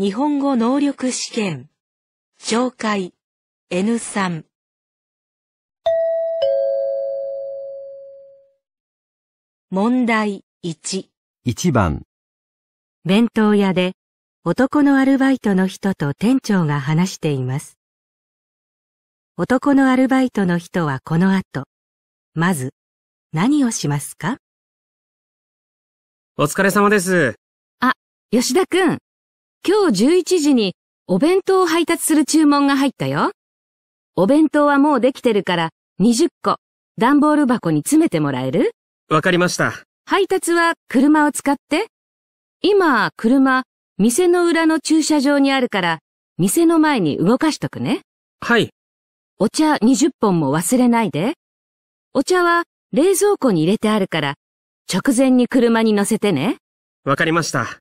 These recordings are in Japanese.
日本語能力試験紹介 N3 問題1 1番弁当屋で男のアルバイトの人と店長が話しています男のアルバイトの人はこの後まず何をしますかお疲れ様ですあ、吉田くん今日11時にお弁当を配達する注文が入ったよ。お弁当はもうできてるから20個段ボール箱に詰めてもらえるわかりました。配達は車を使って。今、車、店の裏の駐車場にあるから、店の前に動かしとくね。はい。お茶20本も忘れないで。お茶は冷蔵庫に入れてあるから、直前に車に乗せてね。わかりました。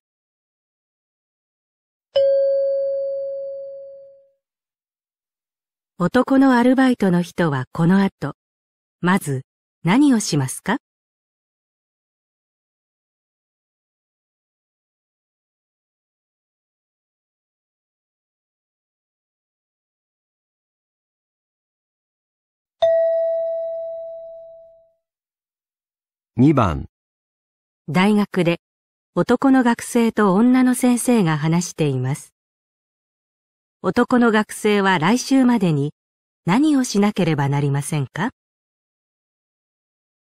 男のアルバイトの人はこの後、まず何をしますか2番大学で男の学生と女の先生が話しています。男の学生は来週までに何をしなければなりませんか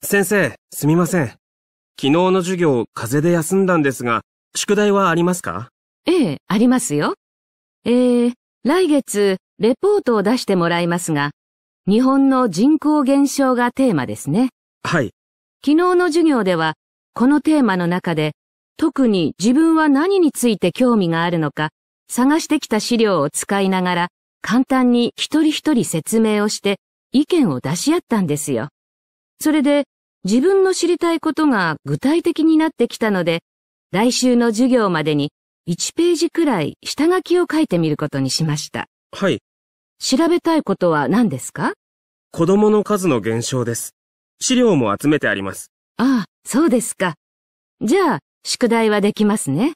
先生、すみません。昨日の授業、風邪で休んだんですが、宿題はありますかええ、ありますよ。えー、来月、レポートを出してもらいますが、日本の人口減少がテーマですね。はい。昨日の授業では、このテーマの中で、特に自分は何について興味があるのか、探してきた資料を使いながら、簡単に一人一人説明をして意見を出し合ったんですよ。それで自分の知りたいことが具体的になってきたので、来週の授業までに1ページくらい下書きを書いてみることにしました。はい。調べたいことは何ですか子供の数の減少です。資料も集めてあります。ああ、そうですか。じゃあ、宿題はできますね。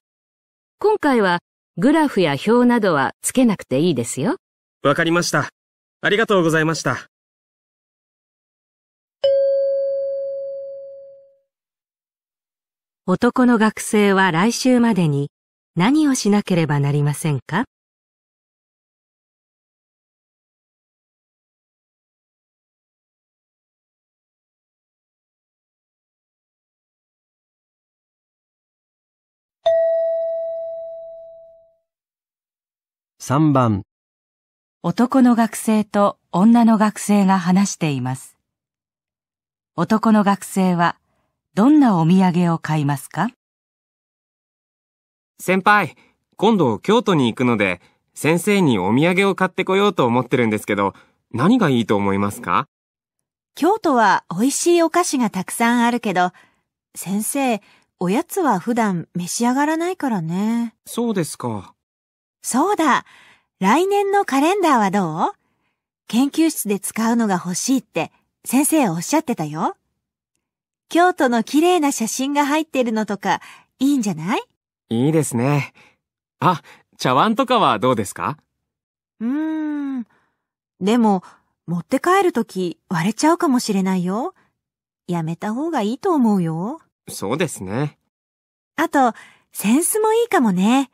今回はグラフや表などはつけなくていいですよ。わかりました。ありがとうございました。男の学生は来週までに何をしなければなりませんか3番男の学生と女の学生が話しています。男の学生はどんなお土産を買いますか先輩、今度京都に行くので、先生にお土産を買ってこようと思ってるんですけど、何がいいと思いますか京都は美味しいお菓子がたくさんあるけど、先生、おやつは普段召し上がらないからね。そうですか。そうだ。来年のカレンダーはどう研究室で使うのが欲しいって先生おっしゃってたよ。京都の綺麗な写真が入ってるのとかいいんじゃないいいですね。あ、茶碗とかはどうですかうーん。でも、持って帰るとき割れちゃうかもしれないよ。やめた方がいいと思うよ。そうですね。あと、センスもいいかもね。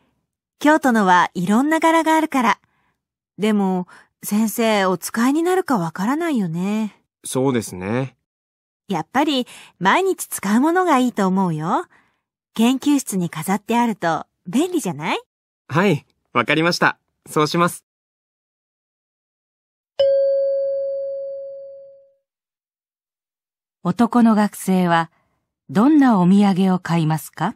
京都のはいろんな柄があるから。でも、先生、お使いになるかわからないよね。そうですね。やっぱり、毎日使うものがいいと思うよ。研究室に飾ってあると、便利じゃないはい、わかりました。そうします。男の学生は、どんなお土産を買いますか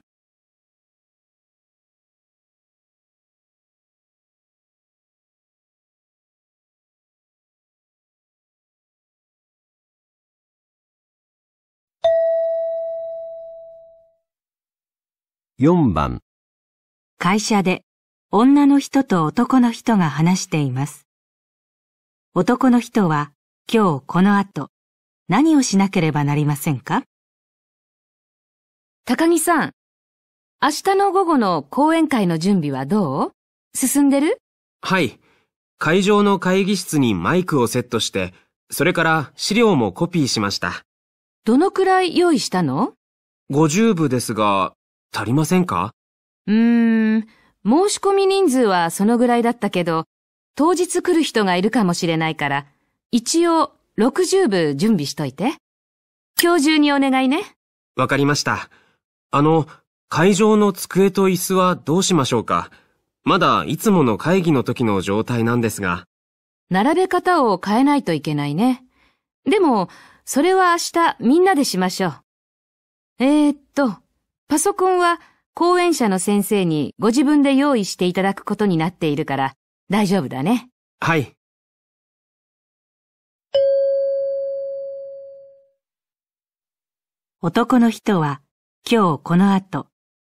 4番会社で女の人と男の人が話しています。男の人は今日この後何をしなければなりませんか高木さん、明日の午後の講演会の準備はどう進んでるはい。会場の会議室にマイクをセットして、それから資料もコピーしました。どのくらい用意したの ?50 部ですが、足りませんかうーん、申し込み人数はそのぐらいだったけど、当日来る人がいるかもしれないから、一応60部準備しといて。今日中にお願いね。わかりました。あの、会場の机と椅子はどうしましょうかまだいつもの会議の時の状態なんですが。並べ方を変えないといけないね。でも、それは明日みんなでしましょう。えー、っと。パソコンは講演者の先生にご自分で用意していただくことになっているから大丈夫だね。はい。男の人は今日この後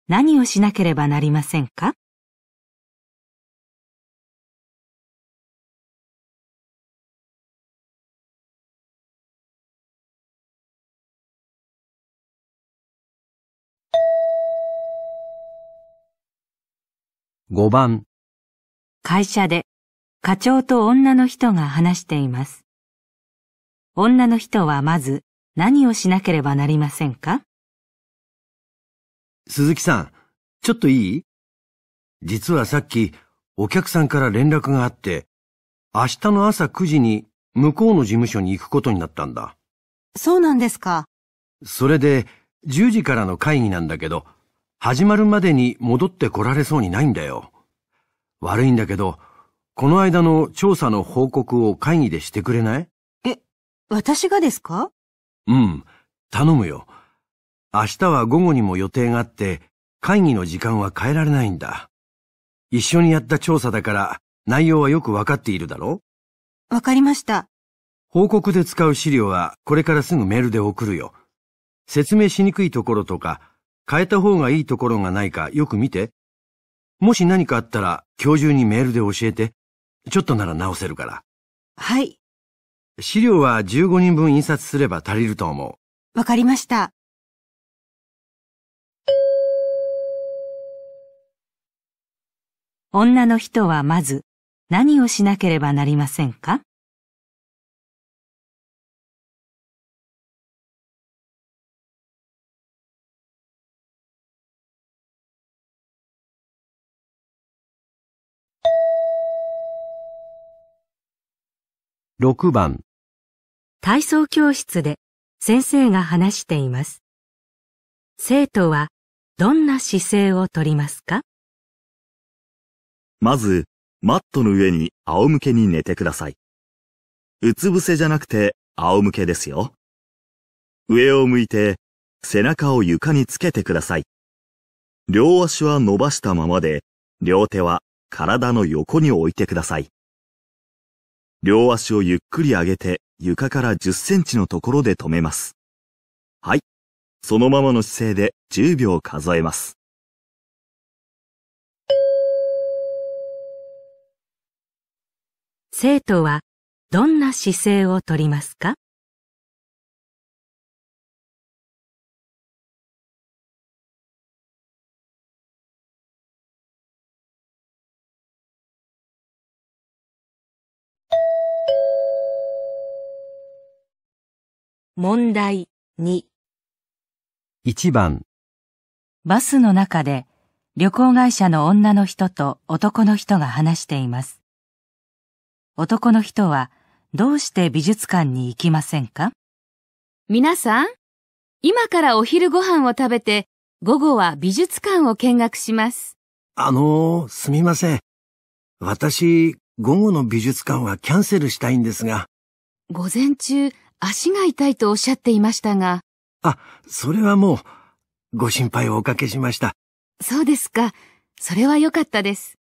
何をしなければなりませんか5番会社で課長と女の人が話しています。女の人はまず何をしなければなりませんか鈴木さん、ちょっといい実はさっきお客さんから連絡があって、明日の朝9時に向こうの事務所に行くことになったんだ。そうなんですか。それで10時からの会議なんだけど、始まるまでに戻ってこられそうにないんだよ。悪いんだけど、この間の調査の報告を会議でしてくれないえ、私がですかうん、頼むよ。明日は午後にも予定があって、会議の時間は変えられないんだ。一緒にやった調査だから、内容はよくわかっているだろわかりました。報告で使う資料はこれからすぐメールで送るよ。説明しにくいところとか、変えた方がいいところがないかよく見て。もし何かあったら今日中にメールで教えて。ちょっとなら直せるから。はい。資料は15人分印刷すれば足りると思う。わかりました。女の人はまず何をしなければなりませんか6番体操教室で先生が話しています。生徒はどんな姿勢をとりますかまず、マットの上に仰向けに寝てください。うつ伏せじゃなくて仰向けですよ。上を向いて背中を床につけてください。両足は伸ばしたままで、両手は体の横に置いてください。両足をゆっくり上げて床から10センチのところで止めます。はい。そのままの姿勢で10秒数えます。生徒はどんな姿勢をとりますか問題2。1番。バスの中で旅行会社の女の人と男の人が話しています。男の人はどうして美術館に行きませんか皆さん、今からお昼ご飯を食べて午後は美術館を見学します。あのー、すみません。私、午後の美術館はキャンセルしたいんですが。午前中、足が痛いとおっしゃっていましたが。あ、それはもう、ご心配をおかけしました。そうですか。それは良かったです。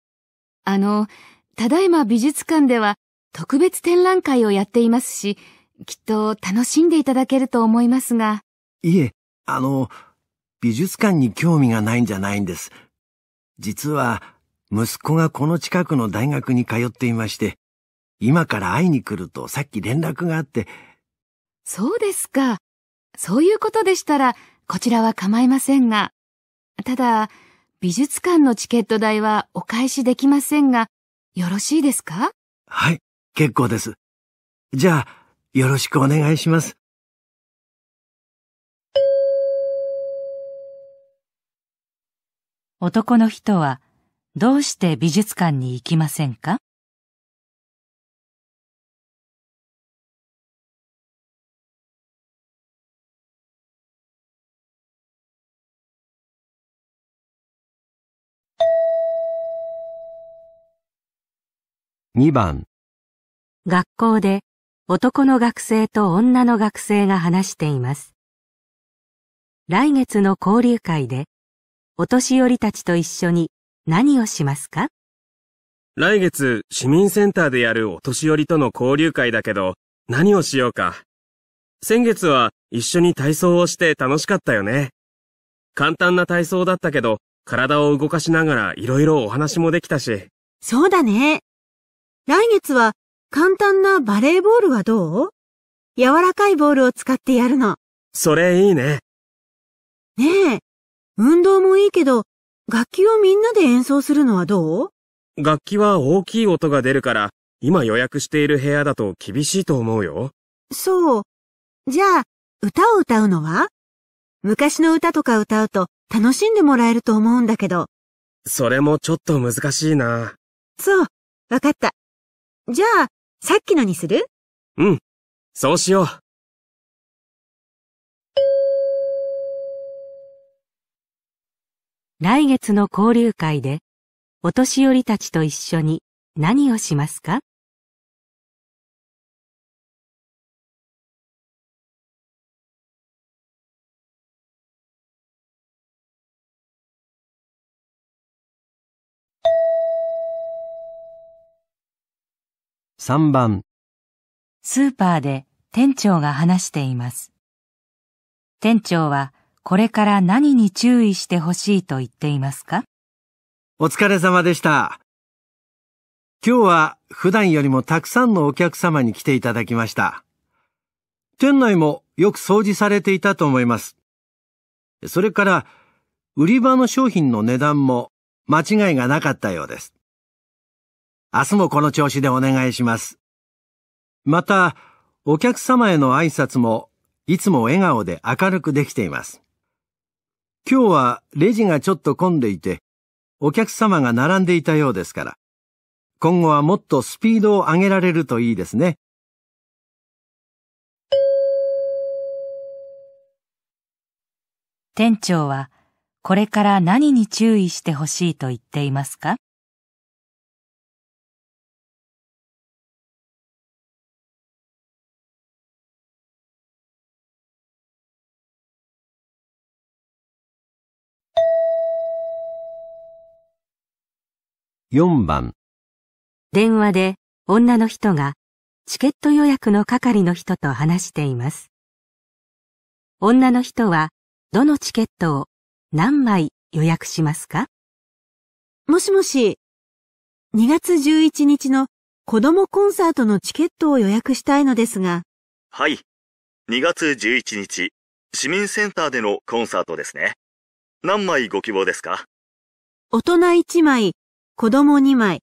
あの、ただいま美術館では特別展覧会をやっていますし、きっと楽しんでいただけると思いますが。いえ、あの、美術館に興味がないんじゃないんです。実は、息子がこの近くの大学に通っていまして、今から会いに来るとさっき連絡があって、そうですか。そういうことでしたら、こちらは構いませんが。ただ、美術館のチケット代はお返しできませんが、よろしいですかはい、結構です。じゃあ、よろしくお願いします。男の人は、どうして美術館に行きませんか2番学校で男の学生と女の学生が話しています。来月の交流会でお年寄りたちと一緒に何をしますか来月市民センターでやるお年寄りとの交流会だけど何をしようか。先月は一緒に体操をして楽しかったよね。簡単な体操だったけど体を動かしながら色々お話もできたし。そうだね。来月は簡単なバレーボールはどう柔らかいボールを使ってやるの。それいいね。ねえ、運動もいいけど、楽器をみんなで演奏するのはどう楽器は大きい音が出るから、今予約している部屋だと厳しいと思うよ。そう。じゃあ、歌を歌うのは昔の歌とか歌うと楽しんでもらえると思うんだけど。それもちょっと難しいな。そう、わかった。じゃあ、さっきのにするうん。そうしよう。来月の交流会で、お年寄りたちと一緒に何をしますか3番スーパーで店長が話しています。店長はこれから何に注意してほしいと言っていますかお疲れ様でした。今日は普段よりもたくさんのお客様に来ていただきました。店内もよく掃除されていたと思います。それから、売り場の商品の値段も間違いがなかったようです。明日もこの調子でお願いします。また、お客様への挨拶も、いつも笑顔で明るくできています。今日はレジがちょっと混んでいて、お客様が並んでいたようですから、今後はもっとスピードを上げられるといいですね。店長は、これから何に注意してほしいと言っていますか4番電話で女の人がチケット予約の係の人と話しています。女の人はどのチケットを何枚予約しますかもしもし、2月11日の子供コンサートのチケットを予約したいのですが。はい。2月11日、市民センターでのコンサートですね。何枚ご希望ですか大人1枚、子供2枚、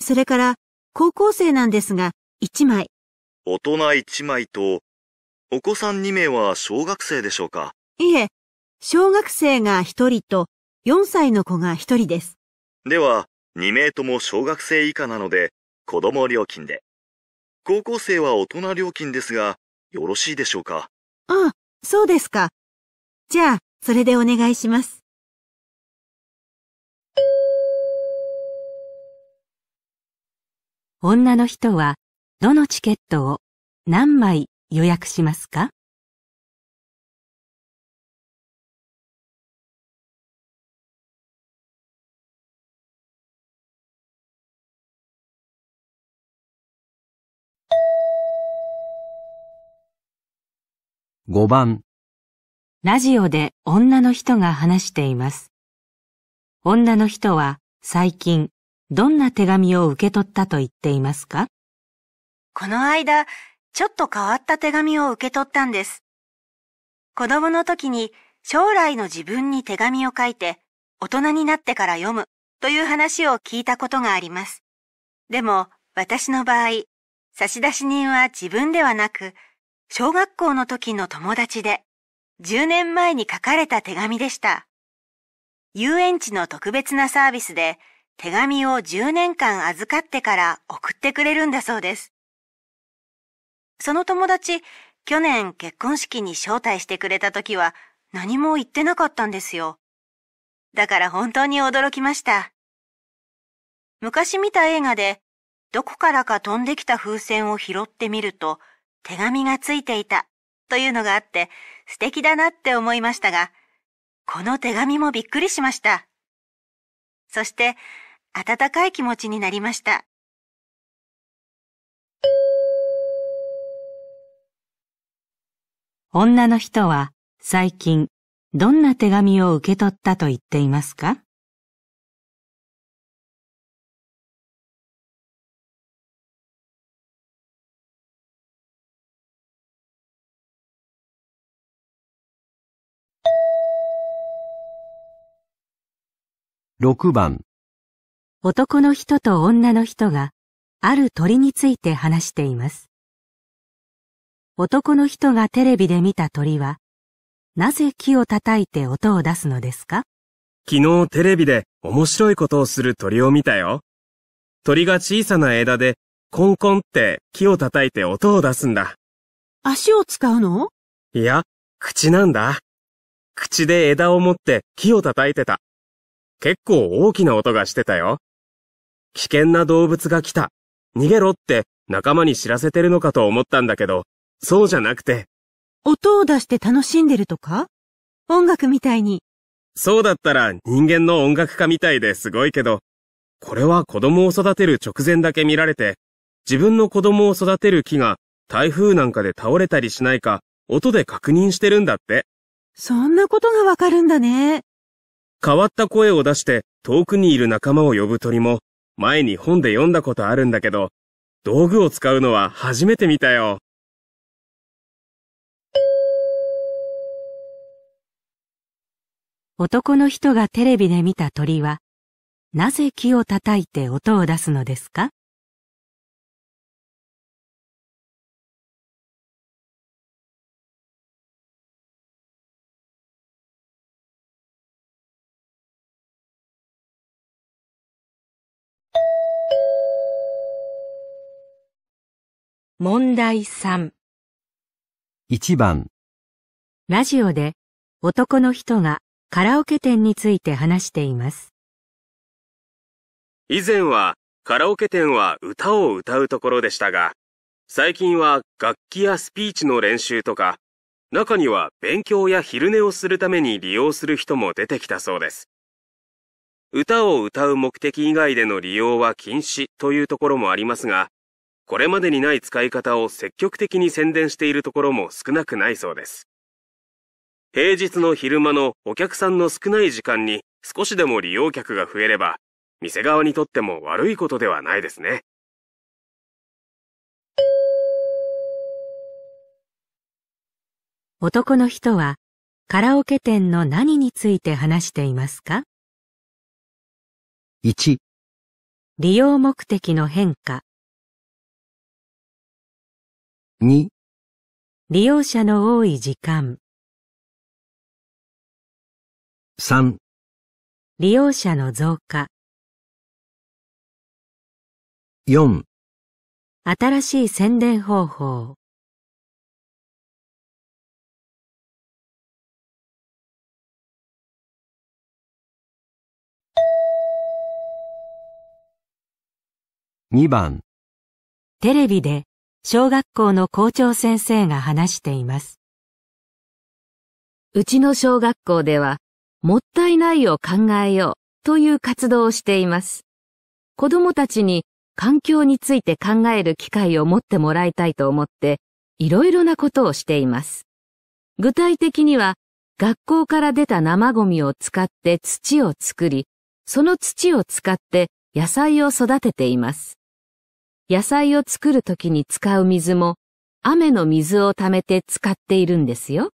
それから高校生なんですが1枚。大人1枚と、お子さん2名は小学生でしょうかいえ、小学生が1人と4歳の子が1人です。では、2名とも小学生以下なので、子供料金で。高校生は大人料金ですが、よろしいでしょうかああ、そうですか。じゃあ、それでお願いします。女の人はどのチケットを何枚予約しますか5番ラジオで女の人が話しています。女の人は最近どんな手紙を受け取ったと言っていますかこの間、ちょっと変わった手紙を受け取ったんです。子供の時に将来の自分に手紙を書いて大人になってから読むという話を聞いたことがあります。でも私の場合、差出人は自分ではなく、小学校の時の友達で、10年前に書かれた手紙でした。遊園地の特別なサービスで、手紙を10年間預かってから送ってくれるんだそうです。その友達、去年結婚式に招待してくれた時は何も言ってなかったんですよ。だから本当に驚きました。昔見た映画で、どこからか飛んできた風船を拾ってみると、手紙がついていたというのがあって素敵だなって思いましたが、この手紙もびっくりしました。そして、温かい気持ちになりました。女の人は最近どんな手紙を受け取ったと言っていますか6番男の人と女の人が、ある鳥について話しています。男の人がテレビで見た鳥は、なぜ木を叩いて音を出すのですか昨日テレビで面白いことをする鳥を見たよ。鳥が小さな枝でコンコンって木を叩いて音を出すんだ。足を使うのいや、口なんだ。口で枝を持って木を叩いてた。結構大きな音がしてたよ。危険な動物が来た。逃げろって仲間に知らせてるのかと思ったんだけど、そうじゃなくて。音を出して楽しんでるとか音楽みたいに。そうだったら人間の音楽家みたいですごいけど、これは子供を育てる直前だけ見られて、自分の子供を育てる木が台風なんかで倒れたりしないか音で確認してるんだって。そんなことがわかるんだね。変わった声を出して遠くにいる仲間を呼ぶ鳥も前に本で読んだことあるんだけど、道具を使うのは初めて見たよ。男の人がテレビで見た鳥は、なぜ木を叩いて音を出すのですか問題3。1番、ラジオで男の人がカラオケ店について話しています。以前はカラオケ店は歌を歌うところでしたが、最近は楽器やスピーチの練習とか、中には勉強や昼寝をするために利用する人も出てきたそうです。歌を歌う目的以外での利用は禁止というところもありますが、これまでにない使い方を積極的に宣伝しているところも少なくないそうです。平日の昼間のお客さんの少ない時間に少しでも利用客が増えれば、店側にとっても悪いことではないですね。男の人はカラオケ店の何について話していますか ?1 利用目的の変化2利用者の多い時間3利用者の増加4新しい宣伝方法2番テレビで小学校の校長先生が話しています。うちの小学校では、もったいないを考えようという活動をしています。子供たちに環境について考える機会を持ってもらいたいと思って、いろいろなことをしています。具体的には、学校から出た生ゴミを使って土を作り、その土を使って野菜を育てています。野菜を作るときに使う水も、雨の水を溜めて使っているんですよ。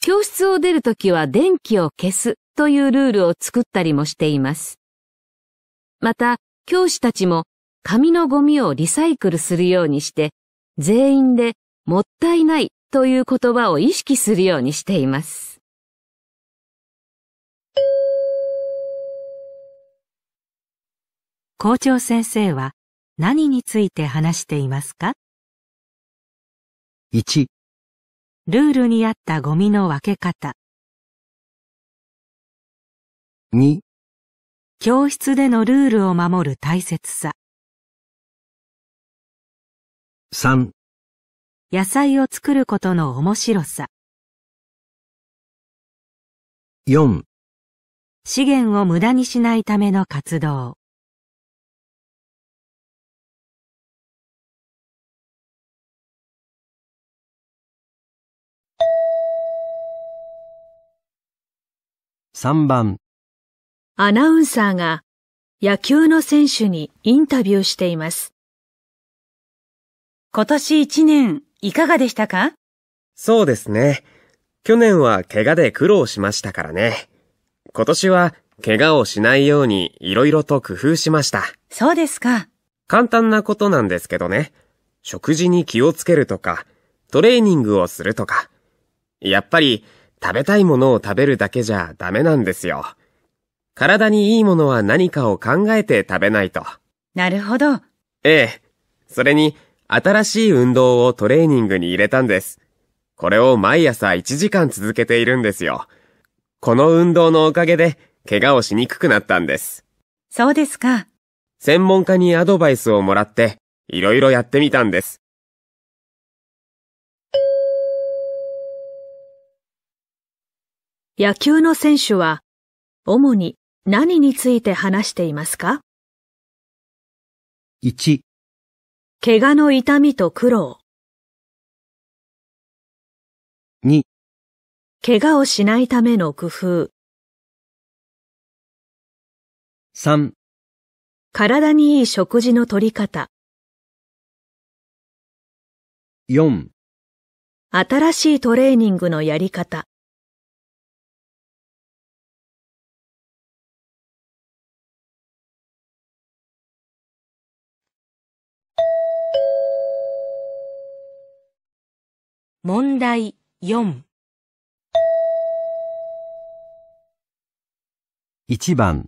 教室を出るときは電気を消すというルールを作ったりもしています。また、教師たちも紙のゴミをリサイクルするようにして、全員でもったいないという言葉を意識するようにしています。校長先生は何について話していますか ?1、ルールに合ったゴミの分け方。2、教室でのルールを守る大切さ。3、野菜を作ることの面白さ。4、資源を無駄にしないための活動。3番アナウンサーが野球の選手にインタビューしています。今年1年いかがでしたかそうですね。去年は怪我で苦労しましたからね。今年は怪我をしないように色々と工夫しました。そうですか。簡単なことなんですけどね。食事に気をつけるとか、トレーニングをするとか。やっぱり食べたいものを食べるだけじゃダメなんですよ。体にいいものは何かを考えて食べないと。なるほど。ええ。それに、新しい運動をトレーニングに入れたんです。これを毎朝1時間続けているんですよ。この運動のおかげで、怪我をしにくくなったんです。そうですか。専門家にアドバイスをもらって、いろいろやってみたんです。野球の選手は主に何について話していますか ?1、怪我の痛みと苦労。2、怪我をしないための工夫。3、体にいい食事の取り方。4、新しいトレーニングのやり方。問題4 1番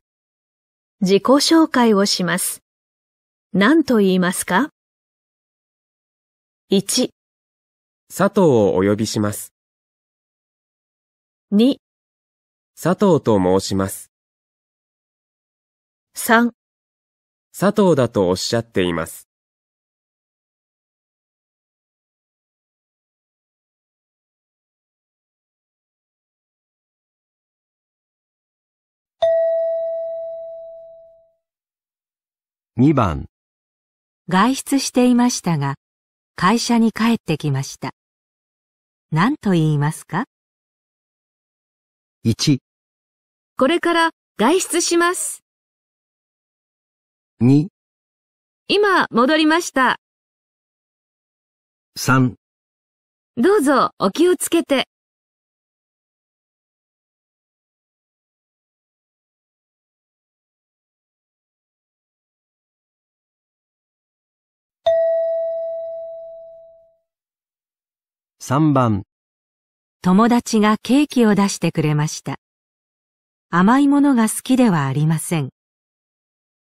自己紹介をします。何と言いますか ?1 佐藤をお呼びします。2佐藤と申します。3佐藤だとおっしゃっています。2番外出していましたが会社に帰ってきました何と言いますか ?1 これから外出します2今戻りました3どうぞお気をつけて3番友達がケーキを出してくれました。甘いものが好きではありません。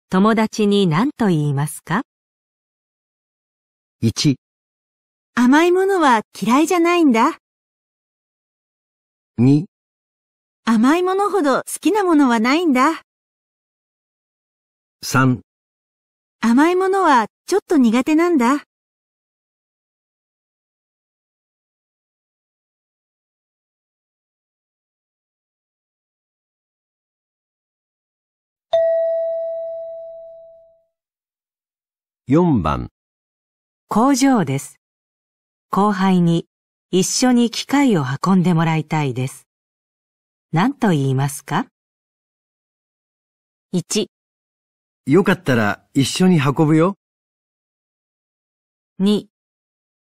友達に何と言いますか ?1 甘いものは嫌いじゃないんだ。2甘いものほど好きなものはないんだ。3甘いものはちょっと苦手なんだ。4番工場です。後輩に一緒に機械を運んでもらいたいです。何と言いますか ?1 よかったら一緒に運ぶよ。2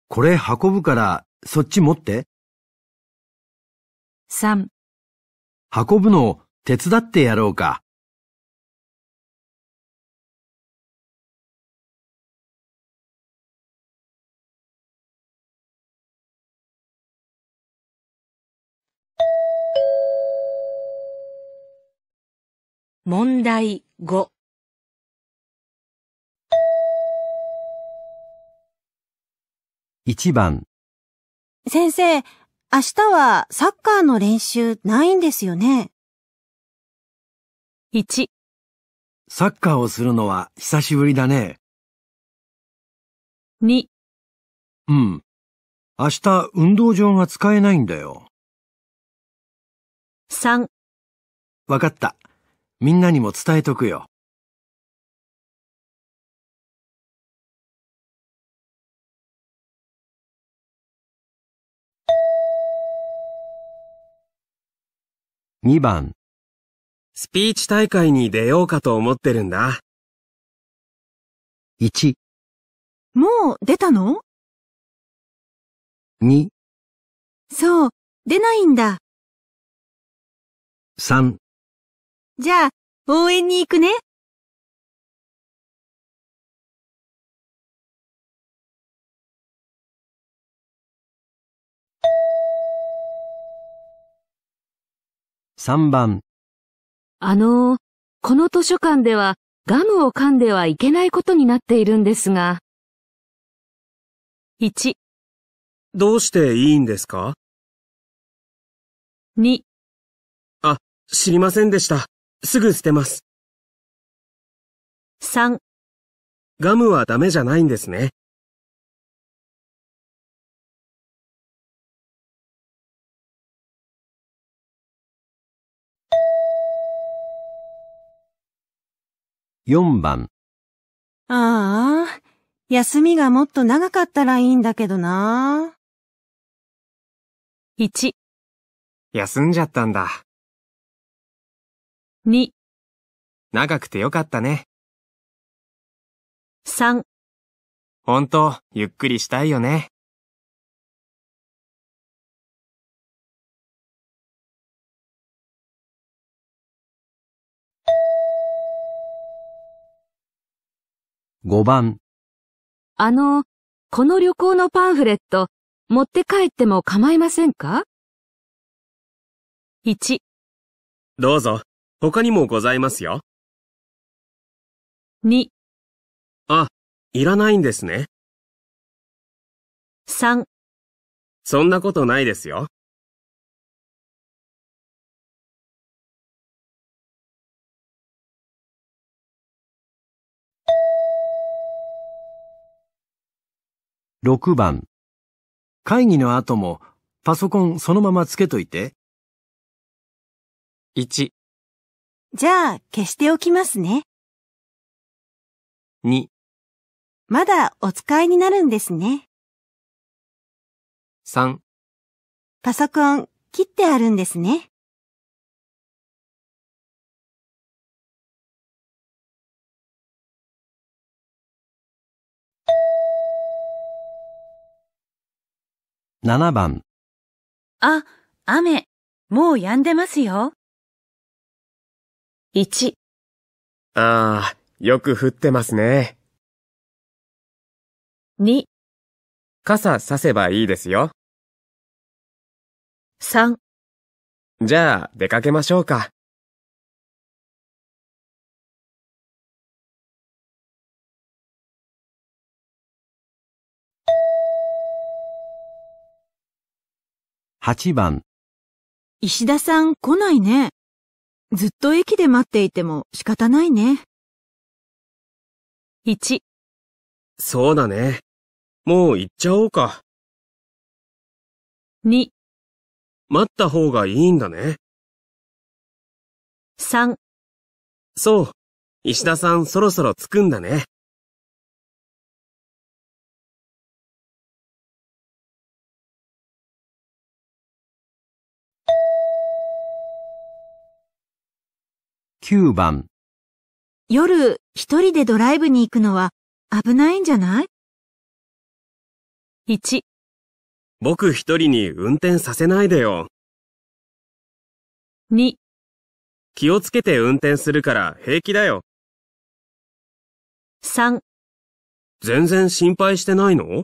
これ運ぶからそっち持って。3運ぶの手伝ってやろうか。問題5 1番先生、明日はサッカーの練習ないんですよね。1サッカーをするのは久しぶりだね。2うん。明日運動場が使えないんだよ。3わかった。みんなにも伝えとくよ。2番スピーチ大会に出ようかと思ってるんだ。1もう出たの ?2 そう、出ないんだ。3じゃあ、応援に行くね。3番。あのこの図書館ではガムを噛んではいけないことになっているんですが。1。どうしていいんですか ?2。あ、知りませんでした。すぐ捨てます。3ガムはダメじゃないんですね。4番ああ、休みがもっと長かったらいいんだけどな。1休んじゃったんだ。2長くてよかったね。3ほんと、ゆっくりしたいよね。5番。あの、この旅行のパンフレット、持って帰っても構いませんか ?1。どうぞ。他にもございますよ。2あ、いらないんですね。3そんなことないですよ。6番会議の後もパソコンそのままつけといて。1じゃあ消しておきますね。2まだお使いになるんですね。3パソコン切ってあるんですね。7番あ、雨、もう止んでますよ。1ああ、よく降ってますね。2傘させばいいですよ。3じゃあ、出かけましょうか。8番石田さん来ないね。ずっと駅で待っていても仕方ないね。1、そうだね。もう行っちゃおうか。2、待った方がいいんだね。3、そう、石田さんそろそろ着くんだね。9番夜一人でドライブに行くのは危ないんじゃない ?1 僕一人に運転させないでよ。2気をつけて運転するから平気だよ。3全然心配してないの